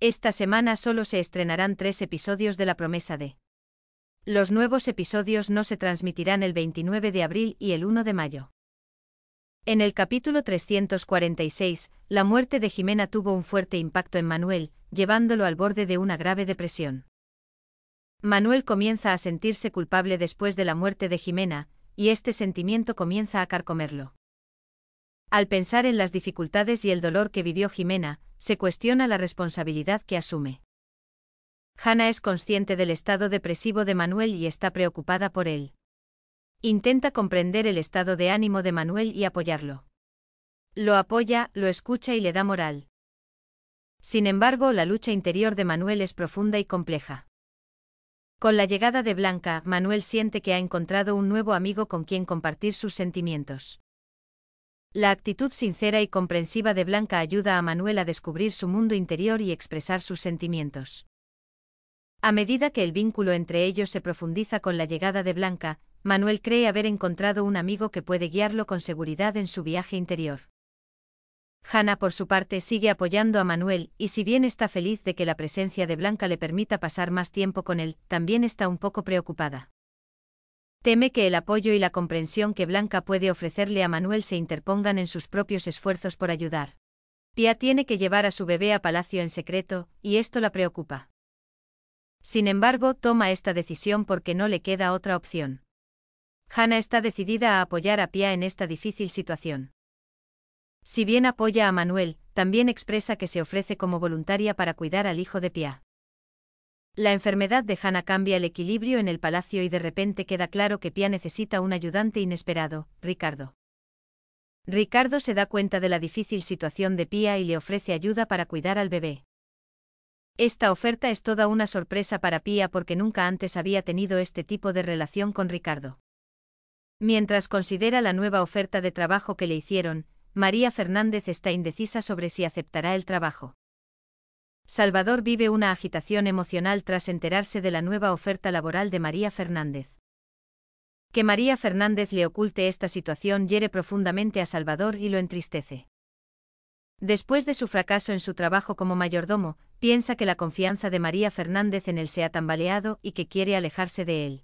Esta semana solo se estrenarán tres episodios de La promesa de. Los nuevos episodios no se transmitirán el 29 de abril y el 1 de mayo. En el capítulo 346, la muerte de Jimena tuvo un fuerte impacto en Manuel, llevándolo al borde de una grave depresión. Manuel comienza a sentirse culpable después de la muerte de Jimena, y este sentimiento comienza a carcomerlo. Al pensar en las dificultades y el dolor que vivió Jimena, se cuestiona la responsabilidad que asume. Hannah es consciente del estado depresivo de Manuel y está preocupada por él. Intenta comprender el estado de ánimo de Manuel y apoyarlo. Lo apoya, lo escucha y le da moral. Sin embargo, la lucha interior de Manuel es profunda y compleja. Con la llegada de Blanca, Manuel siente que ha encontrado un nuevo amigo con quien compartir sus sentimientos. La actitud sincera y comprensiva de Blanca ayuda a Manuel a descubrir su mundo interior y expresar sus sentimientos. A medida que el vínculo entre ellos se profundiza con la llegada de Blanca, Manuel cree haber encontrado un amigo que puede guiarlo con seguridad en su viaje interior. Hannah por su parte sigue apoyando a Manuel y si bien está feliz de que la presencia de Blanca le permita pasar más tiempo con él, también está un poco preocupada teme que el apoyo y la comprensión que Blanca puede ofrecerle a Manuel se interpongan en sus propios esfuerzos por ayudar. Pia tiene que llevar a su bebé a palacio en secreto, y esto la preocupa. Sin embargo, toma esta decisión porque no le queda otra opción. Hannah está decidida a apoyar a Pia en esta difícil situación. Si bien apoya a Manuel, también expresa que se ofrece como voluntaria para cuidar al hijo de Pia. La enfermedad de Hanna cambia el equilibrio en el palacio y de repente queda claro que Pia necesita un ayudante inesperado, Ricardo. Ricardo se da cuenta de la difícil situación de Pia y le ofrece ayuda para cuidar al bebé. Esta oferta es toda una sorpresa para Pia porque nunca antes había tenido este tipo de relación con Ricardo. Mientras considera la nueva oferta de trabajo que le hicieron, María Fernández está indecisa sobre si aceptará el trabajo. Salvador vive una agitación emocional tras enterarse de la nueva oferta laboral de María Fernández. Que María Fernández le oculte esta situación hiere profundamente a Salvador y lo entristece. Después de su fracaso en su trabajo como mayordomo, piensa que la confianza de María Fernández en él se ha tambaleado y que quiere alejarse de él.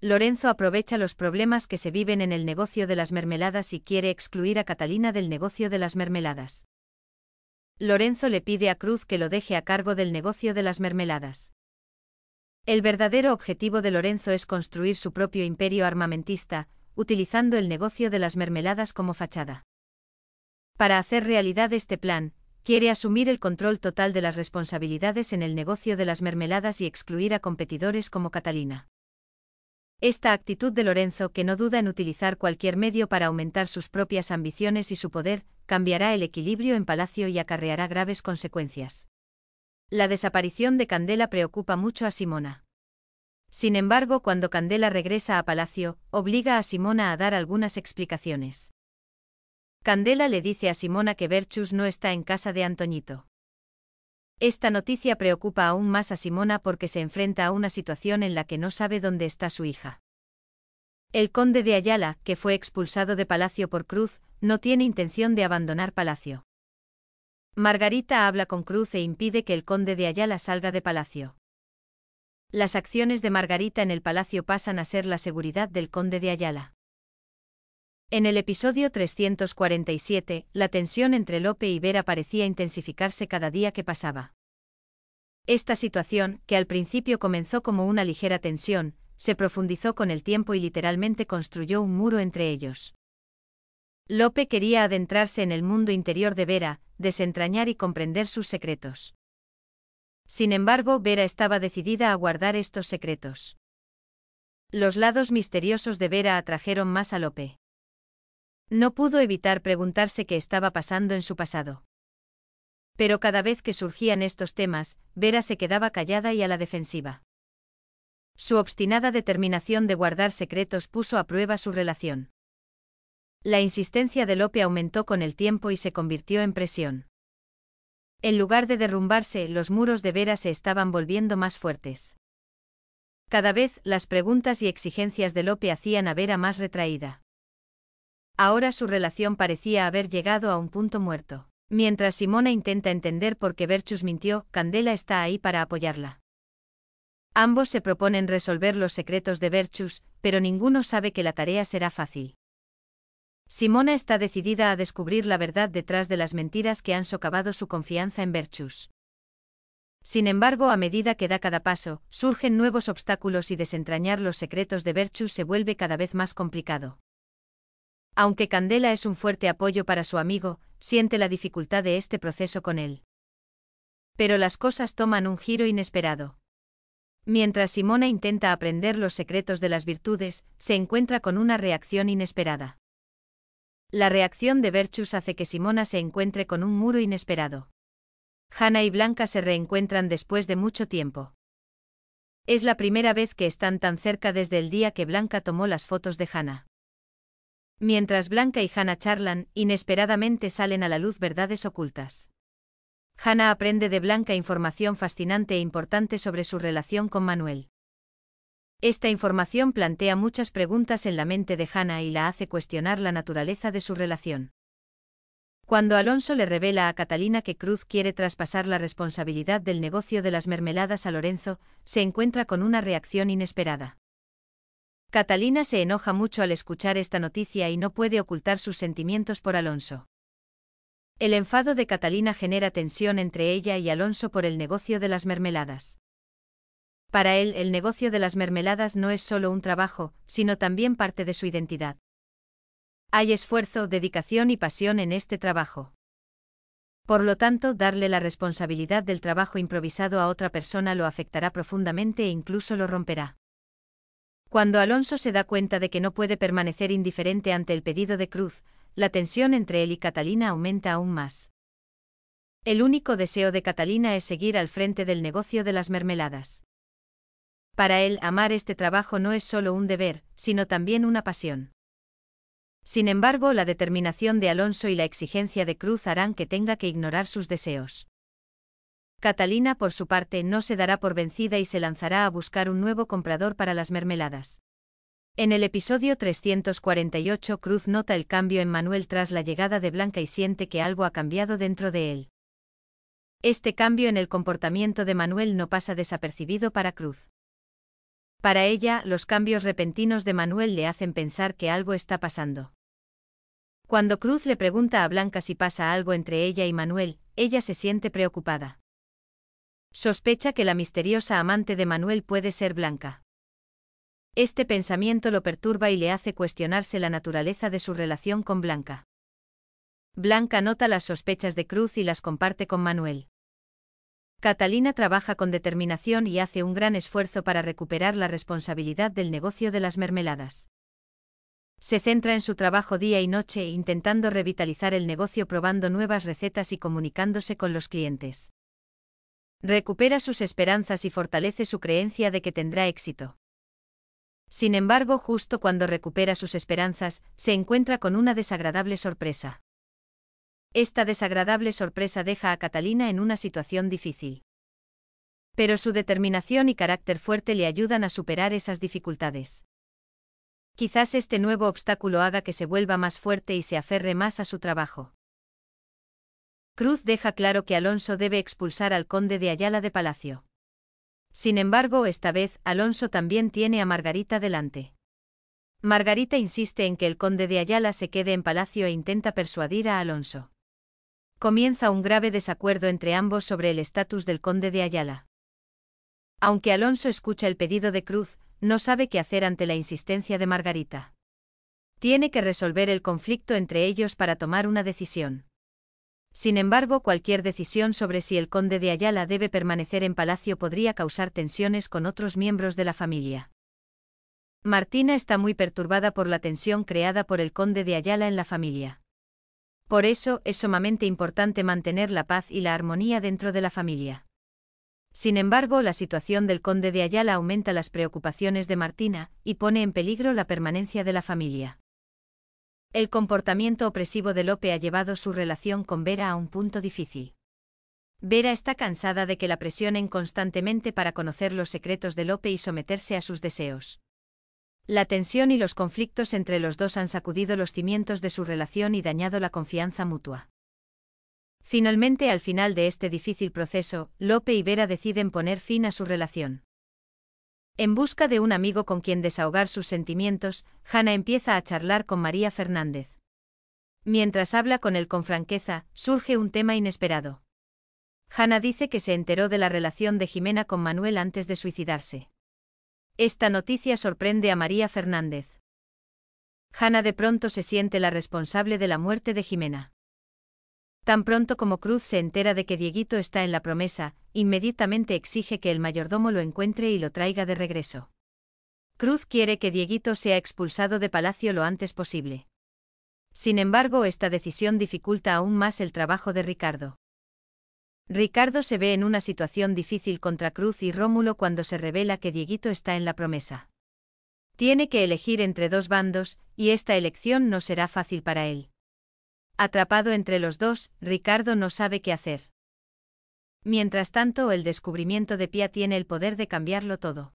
Lorenzo aprovecha los problemas que se viven en el negocio de las mermeladas y quiere excluir a Catalina del negocio de las mermeladas. Lorenzo le pide a Cruz que lo deje a cargo del negocio de las mermeladas. El verdadero objetivo de Lorenzo es construir su propio imperio armamentista, utilizando el negocio de las mermeladas como fachada. Para hacer realidad este plan, quiere asumir el control total de las responsabilidades en el negocio de las mermeladas y excluir a competidores como Catalina. Esta actitud de Lorenzo, que no duda en utilizar cualquier medio para aumentar sus propias ambiciones y su poder, cambiará el equilibrio en Palacio y acarreará graves consecuencias. La desaparición de Candela preocupa mucho a Simona. Sin embargo, cuando Candela regresa a Palacio, obliga a Simona a dar algunas explicaciones. Candela le dice a Simona que Berchus no está en casa de Antoñito. Esta noticia preocupa aún más a Simona porque se enfrenta a una situación en la que no sabe dónde está su hija. El conde de Ayala, que fue expulsado de Palacio por Cruz, no tiene intención de abandonar Palacio. Margarita habla con Cruz e impide que el conde de Ayala salga de Palacio. Las acciones de Margarita en el Palacio pasan a ser la seguridad del conde de Ayala. En el episodio 347, la tensión entre Lope y Vera parecía intensificarse cada día que pasaba. Esta situación, que al principio comenzó como una ligera tensión, se profundizó con el tiempo y literalmente construyó un muro entre ellos. Lope quería adentrarse en el mundo interior de Vera, desentrañar y comprender sus secretos. Sin embargo, Vera estaba decidida a guardar estos secretos. Los lados misteriosos de Vera atrajeron más a Lope. No pudo evitar preguntarse qué estaba pasando en su pasado. Pero cada vez que surgían estos temas, Vera se quedaba callada y a la defensiva. Su obstinada determinación de guardar secretos puso a prueba su relación. La insistencia de Lope aumentó con el tiempo y se convirtió en presión. En lugar de derrumbarse, los muros de Vera se estaban volviendo más fuertes. Cada vez, las preguntas y exigencias de Lope hacían a Vera más retraída. Ahora su relación parecía haber llegado a un punto muerto. Mientras Simona intenta entender por qué Berchus mintió, Candela está ahí para apoyarla. Ambos se proponen resolver los secretos de Berchus, pero ninguno sabe que la tarea será fácil. Simona está decidida a descubrir la verdad detrás de las mentiras que han socavado su confianza en Berchus. Sin embargo, a medida que da cada paso, surgen nuevos obstáculos y desentrañar los secretos de Berchus se vuelve cada vez más complicado. Aunque Candela es un fuerte apoyo para su amigo, siente la dificultad de este proceso con él. Pero las cosas toman un giro inesperado. Mientras Simona intenta aprender los secretos de las virtudes, se encuentra con una reacción inesperada. La reacción de Berchus hace que Simona se encuentre con un muro inesperado. Hannah y Blanca se reencuentran después de mucho tiempo. Es la primera vez que están tan cerca desde el día que Blanca tomó las fotos de Hannah. Mientras Blanca y Hannah charlan, inesperadamente salen a la luz verdades ocultas. Hannah aprende de Blanca información fascinante e importante sobre su relación con Manuel. Esta información plantea muchas preguntas en la mente de Hannah y la hace cuestionar la naturaleza de su relación. Cuando Alonso le revela a Catalina que Cruz quiere traspasar la responsabilidad del negocio de las mermeladas a Lorenzo, se encuentra con una reacción inesperada. Catalina se enoja mucho al escuchar esta noticia y no puede ocultar sus sentimientos por Alonso. El enfado de Catalina genera tensión entre ella y Alonso por el negocio de las mermeladas. Para él, el negocio de las mermeladas no es solo un trabajo, sino también parte de su identidad. Hay esfuerzo, dedicación y pasión en este trabajo. Por lo tanto, darle la responsabilidad del trabajo improvisado a otra persona lo afectará profundamente e incluso lo romperá. Cuando Alonso se da cuenta de que no puede permanecer indiferente ante el pedido de Cruz, la tensión entre él y Catalina aumenta aún más. El único deseo de Catalina es seguir al frente del negocio de las mermeladas. Para él, amar este trabajo no es solo un deber, sino también una pasión. Sin embargo, la determinación de Alonso y la exigencia de Cruz harán que tenga que ignorar sus deseos. Catalina por su parte no se dará por vencida y se lanzará a buscar un nuevo comprador para las mermeladas. En el episodio 348 Cruz nota el cambio en Manuel tras la llegada de Blanca y siente que algo ha cambiado dentro de él. Este cambio en el comportamiento de Manuel no pasa desapercibido para Cruz. Para ella, los cambios repentinos de Manuel le hacen pensar que algo está pasando. Cuando Cruz le pregunta a Blanca si pasa algo entre ella y Manuel, ella se siente preocupada. Sospecha que la misteriosa amante de Manuel puede ser Blanca. Este pensamiento lo perturba y le hace cuestionarse la naturaleza de su relación con Blanca. Blanca nota las sospechas de Cruz y las comparte con Manuel. Catalina trabaja con determinación y hace un gran esfuerzo para recuperar la responsabilidad del negocio de las mermeladas. Se centra en su trabajo día y noche intentando revitalizar el negocio probando nuevas recetas y comunicándose con los clientes recupera sus esperanzas y fortalece su creencia de que tendrá éxito. Sin embargo, justo cuando recupera sus esperanzas, se encuentra con una desagradable sorpresa. Esta desagradable sorpresa deja a Catalina en una situación difícil. Pero su determinación y carácter fuerte le ayudan a superar esas dificultades. Quizás este nuevo obstáculo haga que se vuelva más fuerte y se aferre más a su trabajo. Cruz deja claro que Alonso debe expulsar al conde de Ayala de Palacio. Sin embargo, esta vez Alonso también tiene a Margarita delante. Margarita insiste en que el conde de Ayala se quede en palacio e intenta persuadir a Alonso. Comienza un grave desacuerdo entre ambos sobre el estatus del conde de Ayala. Aunque Alonso escucha el pedido de Cruz, no sabe qué hacer ante la insistencia de Margarita. Tiene que resolver el conflicto entre ellos para tomar una decisión. Sin embargo, cualquier decisión sobre si el conde de Ayala debe permanecer en palacio podría causar tensiones con otros miembros de la familia. Martina está muy perturbada por la tensión creada por el conde de Ayala en la familia. Por eso, es sumamente importante mantener la paz y la armonía dentro de la familia. Sin embargo, la situación del conde de Ayala aumenta las preocupaciones de Martina, y pone en peligro la permanencia de la familia. El comportamiento opresivo de Lope ha llevado su relación con Vera a un punto difícil. Vera está cansada de que la presionen constantemente para conocer los secretos de Lope y someterse a sus deseos. La tensión y los conflictos entre los dos han sacudido los cimientos de su relación y dañado la confianza mutua. Finalmente, al final de este difícil proceso, Lope y Vera deciden poner fin a su relación. En busca de un amigo con quien desahogar sus sentimientos, Hanna empieza a charlar con María Fernández. Mientras habla con él con franqueza, surge un tema inesperado. Hanna dice que se enteró de la relación de Jimena con Manuel antes de suicidarse. Esta noticia sorprende a María Fernández. Hanna de pronto se siente la responsable de la muerte de Jimena. Tan pronto como Cruz se entera de que Dieguito está en la promesa, inmediatamente exige que el mayordomo lo encuentre y lo traiga de regreso. Cruz quiere que Dieguito sea expulsado de palacio lo antes posible. Sin embargo, esta decisión dificulta aún más el trabajo de Ricardo. Ricardo se ve en una situación difícil contra Cruz y Rómulo cuando se revela que Dieguito está en la promesa. Tiene que elegir entre dos bandos, y esta elección no será fácil para él. Atrapado entre los dos, Ricardo no sabe qué hacer. Mientras tanto, el descubrimiento de Pia tiene el poder de cambiarlo todo.